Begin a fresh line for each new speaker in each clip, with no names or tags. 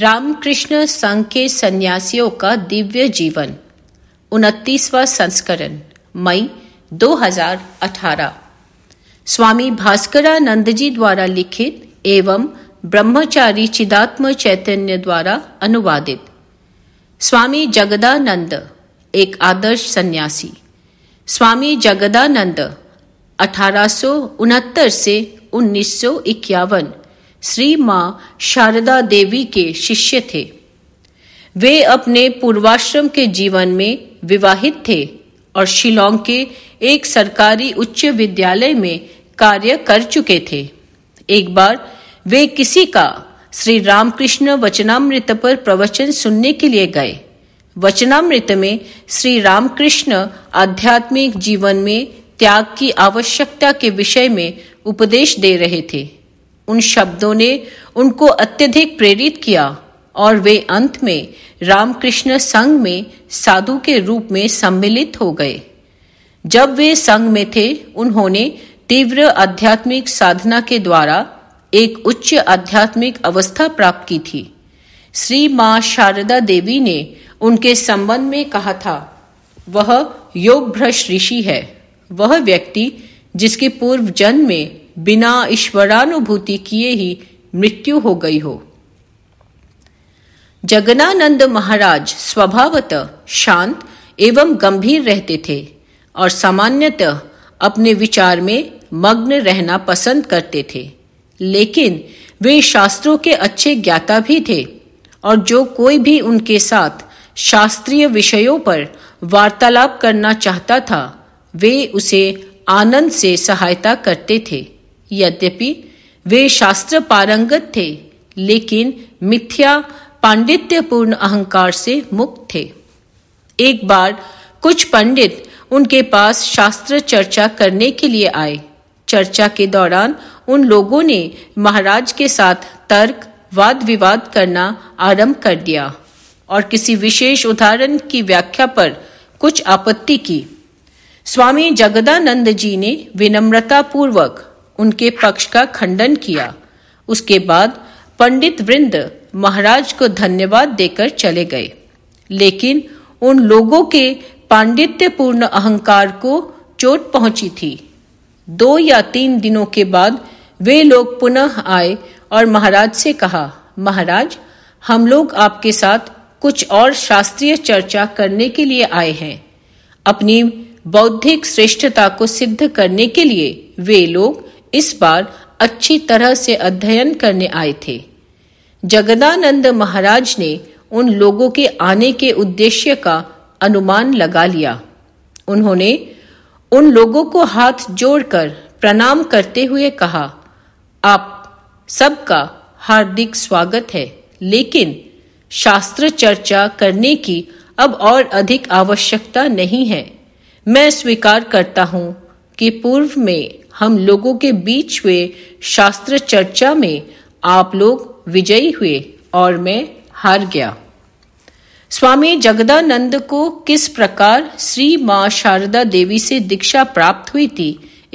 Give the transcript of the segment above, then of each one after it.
रामकृष्ण संघ के सन्यासियों का दिव्य जीवन उनतीसवा संस्करण मई 2018 स्वामी भास्करानंद जी द्वारा लिखित एवं ब्रह्मचारी चिदात्म चैतन्य द्वारा अनुवादित स्वामी जगदानंद एक आदर्श सन्यासी स्वामी जगदानंद अठारह से उन्नीस श्री मां शारदा देवी के शिष्य थे वे अपने पूर्वाश्रम के जीवन में विवाहित थे और शिलोंग के एक सरकारी उच्च विद्यालय में कार्य कर चुके थे एक बार वे किसी का श्री रामकृष्ण वचनामृत पर प्रवचन सुनने के लिए गए वचनामृत में श्री रामकृष्ण आध्यात्मिक जीवन में त्याग की आवश्यकता के विषय में उपदेश दे रहे थे उन शब्दों ने उनको अत्यधिक प्रेरित किया और वे अंत में रामकृष्ण संघ में साधु के रूप में सम्मिलित हो गए जब वे संघ में थे उन्होंने तीव्र आध्यात्मिक साधना के द्वारा एक उच्च आध्यात्मिक अवस्था प्राप्त की थी श्री माँ शारदा देवी ने उनके संबंध में कहा था वह योग भ्रष्ट ऋषि है वह व्यक्ति जिसके पूर्व जन्म में बिना ईश्वरानुभूति किए ही मृत्यु हो गई हो जगनानंद महाराज स्वभावत शांत एवं गंभीर रहते थे और सामान्यतः अपने विचार में मग्न रहना पसंद करते थे लेकिन वे शास्त्रों के अच्छे ज्ञाता भी थे और जो कोई भी उनके साथ शास्त्रीय विषयों पर वार्तालाप करना चाहता था वे उसे आनंद से सहायता करते थे यद्यपि वे शास्त्र पारंगत थे लेकिन मिथ्या पांडित्यपूर्ण अहंकार से मुक्त थे एक बार कुछ पंडित उनके पास शास्त्र चर्चा करने के लिए आए चर्चा के दौरान उन लोगों ने महाराज के साथ तर्क वाद विवाद करना आरंभ कर दिया और किसी विशेष उदाहरण की व्याख्या पर कुछ आपत्ति की स्वामी जगदानंद जी ने विनम्रता पूर्वक उनके पक्ष का खंडन किया उसके बाद पंडित वृंद महाराज को धन्यवाद देकर चले गए लेकिन उन लोगों के पांडित्यपूर्ण अहंकार को चोट पहुंची थी दो या तीन दिनों के बाद वे लोग पुनः आए और महाराज से कहा महाराज हम लोग आपके साथ कुछ और शास्त्रीय चर्चा करने के लिए आए हैं अपनी बौद्धिक श्रेष्ठता को सिद्ध करने के लिए वे लोग इस बार अच्छी तरह से अध्ययन करने आए थे जगदानंद महाराज ने उन लोगों के आने के उद्देश्य का अनुमान लगा लिया उन्होंने उन लोगों को हाथ जोड़कर प्रणाम करते हुए कहा आप सबका हार्दिक स्वागत है लेकिन शास्त्र चर्चा करने की अब और अधिक आवश्यकता नहीं है मैं स्वीकार करता हूं कि पूर्व में हम लोगों के बीच हुए शास्त्र चर्चा में आप लोग विजयी हुए और मैं हार गया स्वामी जगदानंद को किस प्रकार श्री माँ शारदा देवी से दीक्षा प्राप्त हुई थी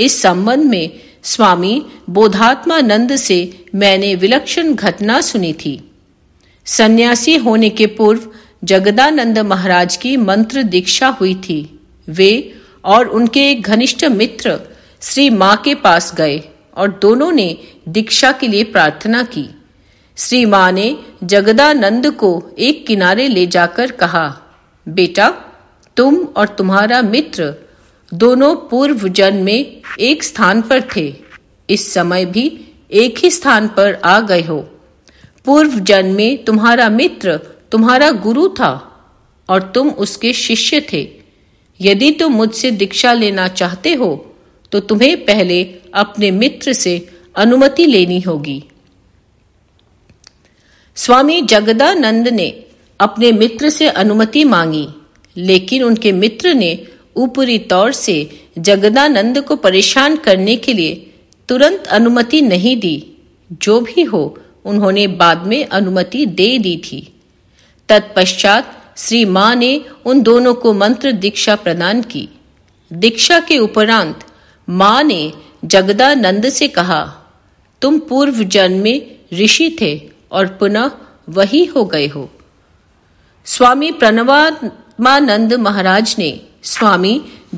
इस संबंध में स्वामी बोधात्मानंद से मैंने विलक्षण घटना सुनी थी सन्यासी होने के पूर्व जगदानंद महाराज की मंत्र दीक्षा हुई थी वे और उनके एक घनिष्ठ मित्र श्री माँ के पास गए और दोनों ने दीक्षा के लिए प्रार्थना की श्री माँ ने जगदानंद को एक किनारे ले जाकर कहा बेटा तुम और तुम्हारा मित्र दोनों पूर्व जन्म में एक स्थान पर थे इस समय भी एक ही स्थान पर आ गए हो पूर्व जन्म में तुम्हारा मित्र तुम्हारा गुरु था और तुम उसके शिष्य थे यदि तुम मुझसे दीक्षा लेना चाहते हो तो तुम्हें पहले अपने मित्र से अनुमति लेनी होगी स्वामी जगदानंद ने अपने मित्र से अनुमति मांगी लेकिन उनके मित्र ने ऊपरी तौर से जगदानंद को परेशान करने के लिए तुरंत अनुमति नहीं दी जो भी हो उन्होंने बाद में अनुमति दे दी थी तत्पश्चात श्री मां ने उन दोनों को मंत्र दीक्षा प्रदान की दीक्षा के उपरांत माँ ने जगदानंद से कहा तुम पूर्व जन्म में ऋषि थे और पुनः वही हो गए हो स्वामी प्रणवात्मानंद महाराज ने स्वामी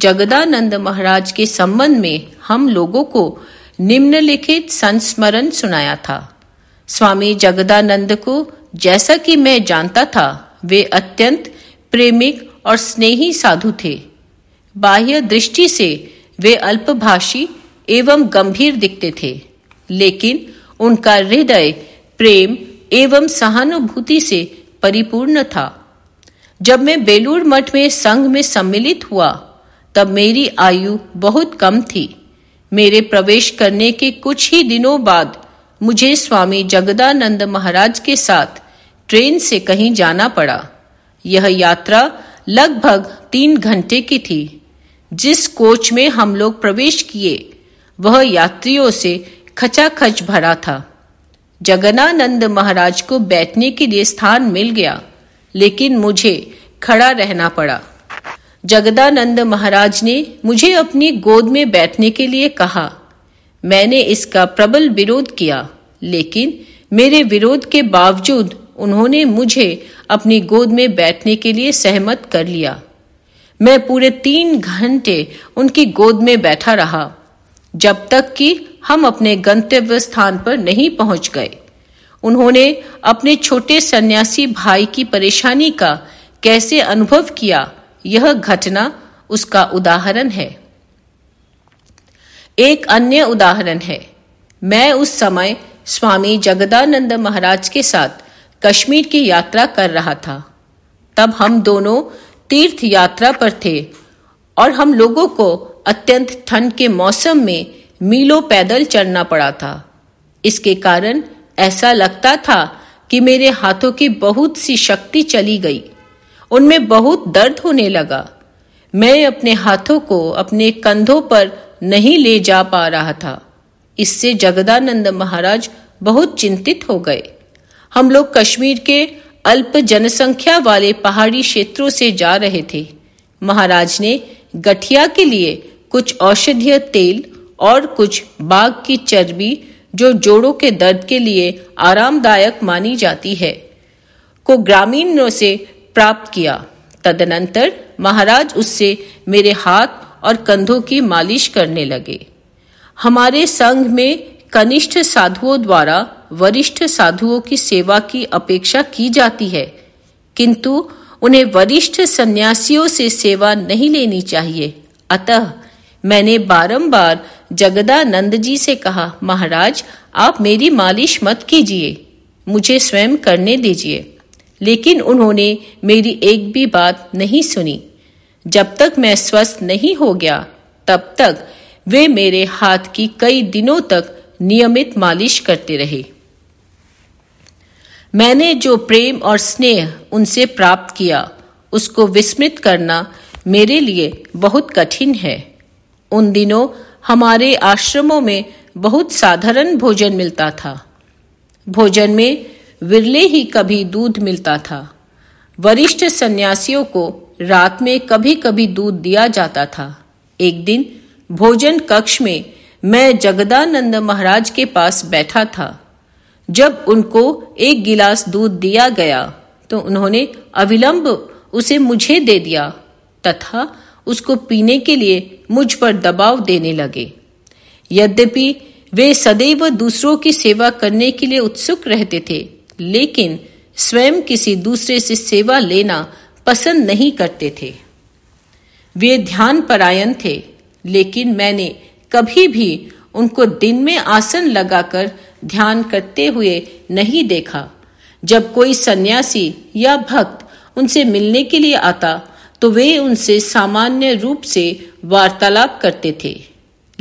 जगदानंद महाराज के संबंध में हम लोगों को निम्नलिखित संस्मरण सुनाया था स्वामी जगदानंद को जैसा कि मैं जानता था वे अत्यंत प्रेमिक और स्नेही साधु थे बाह्य दृष्टि से वे अल्पभाषी एवं गंभीर दिखते थे लेकिन उनका हृदय प्रेम एवं सहानुभूति से परिपूर्ण था जब मैं बेलूर मठ में संघ में सम्मिलित हुआ तब मेरी आयु बहुत कम थी मेरे प्रवेश करने के कुछ ही दिनों बाद मुझे स्वामी जगदानंद महाराज के साथ ट्रेन से कहीं जाना पड़ा यह यात्रा लगभग तीन घंटे की थी जिस कोच में हम लोग प्रवेश किए वह यात्रियों से खचाखच भरा था जगनानंद महाराज को बैठने के लिए स्थान मिल गया लेकिन मुझे खड़ा रहना पड़ा जगदानंद महाराज ने मुझे अपनी गोद में बैठने के लिए कहा मैंने इसका प्रबल विरोध किया लेकिन मेरे विरोध के बावजूद उन्होंने मुझे अपनी गोद में बैठने के लिए सहमत कर लिया मैं पूरे तीन घंटे उनकी गोद में बैठा रहा जब तक कि हम अपने गंतव्य स्थान पर नहीं पहुंच गए उन्होंने अपने छोटे सन्यासी भाई की परेशानी का कैसे अनुभव किया यह घटना उसका उदाहरण है एक अन्य उदाहरण है मैं उस समय स्वामी जगदानंद महाराज के साथ कश्मीर की यात्रा कर रहा था तब हम दोनों तीर्थ यात्रा पर थे और हम लोगों को अत्यंत ठंड के मौसम में मीलों पैदल चलना पड़ा था इसके कारण ऐसा लगता था कि मेरे हाथों की बहुत सी शक्ति चली गई उनमें बहुत दर्द होने लगा मैं अपने हाथों को अपने कंधों पर नहीं ले जा पा रहा था इससे जगदानंद महाराज बहुत चिंतित हो गए हम लोग कश्मीर के अल्प जनसंख्या वाले पहाड़ी क्षेत्रों से जा रहे थे महाराज ने गठिया के लिए कुछ औषधीय तेल और कुछ बाघ की चर्बी जो जोड़ों के दर्द के लिए आरामदायक मानी जाती है को ग्रामीणों से प्राप्त किया तदनंतर महाराज उससे मेरे हाथ और कंधों की मालिश करने लगे हमारे संघ में कनिष्ठ साधुओं द्वारा वरिष्ठ साधुओं की सेवा की अपेक्षा की जाती है किंतु उन्हें वरिष्ठ सन्यासियों से सेवा नहीं लेनी चाहिए अतः मैंने बारंबार जगदानंद जी से कहा महाराज आप मेरी मालिश मत कीजिए मुझे स्वयं करने दीजिए लेकिन उन्होंने मेरी एक भी बात नहीं सुनी जब तक मैं स्वस्थ नहीं हो गया तब तक वे मेरे हाथ की कई दिनों तक नियमित मालिश करते रहे मैंने जो प्रेम और स्नेह उनसे प्राप्त किया उसको विस्मृत करना मेरे लिए बहुत कठिन है उन दिनों हमारे आश्रमों में बहुत साधारण भोजन मिलता था भोजन में विरले ही कभी दूध मिलता था वरिष्ठ सन्यासियों को रात में कभी कभी दूध दिया जाता था एक दिन भोजन कक्ष में मैं जगदानंद महाराज के पास बैठा था जब उनको एक गिलास दूध दिया गया तो उन्होंने अविलंब उसे मुझे दे दिया तथा उसको पीने के लिए मुझ पर दबाव देने लगे यद्यपि वे सदैव दूसरों की सेवा करने के लिए उत्सुक रहते थे लेकिन स्वयं किसी दूसरे से सेवा लेना पसंद नहीं करते थे वे ध्यान परायण थे लेकिन मैंने कभी भी उनको दिन में आसन लगाकर ध्यान करते हुए नहीं देखा जब कोई सन्यासी या भक्त उनसे मिलने के लिए आता तो वे उनसे सामान्य रूप से वार्तालाप करते थे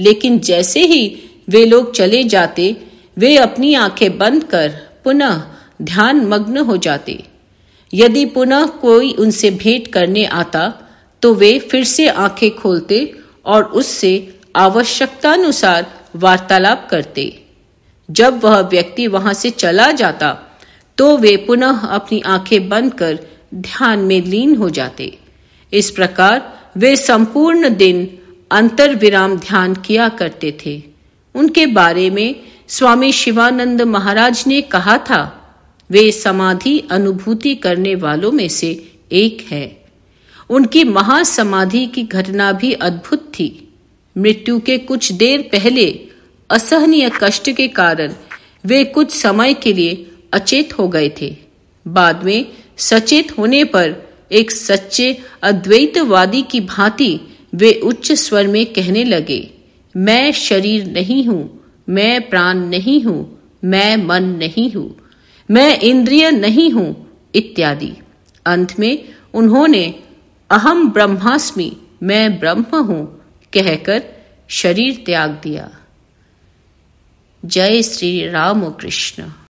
लेकिन जैसे ही वे लोग चले जाते वे अपनी आंखें बंद कर पुनः ध्यान मग्न हो जाते यदि पुनः कोई उनसे भेंट करने आता तो वे फिर से आंखें खोलते और उससे आवश्यकतानुसार वार्तालाप करते जब वह व्यक्ति वहां से चला जाता तो वे पुनः अपनी आंखें बंद कर ध्यान में लीन हो जाते इस प्रकार वे संपूर्ण दिन अंतर विराम ध्यान किया करते थे उनके बारे में स्वामी शिवानंद महाराज ने कहा था वे समाधि अनुभूति करने वालों में से एक है उनकी महासमाधि की घटना भी अद्भुत थी मृत्यु के कुछ देर पहले असहनीय कष्ट के कारण वे कुछ समय के लिए अचेत हो गए थे बाद में सचेत होने पर एक सच्चे अद्वैतवादी की भांति वे उच्च स्वर में कहने लगे मैं शरीर नहीं हूं मैं प्राण नहीं हूं मैं मन नहीं हूं मैं इंद्रिय नहीं हूं इत्यादि अंत में उन्होंने अहम ब्रह्मास्मि मैं ब्रह्म हूं कहकर शरीर त्याग दिया जय श्री राम कृष्ण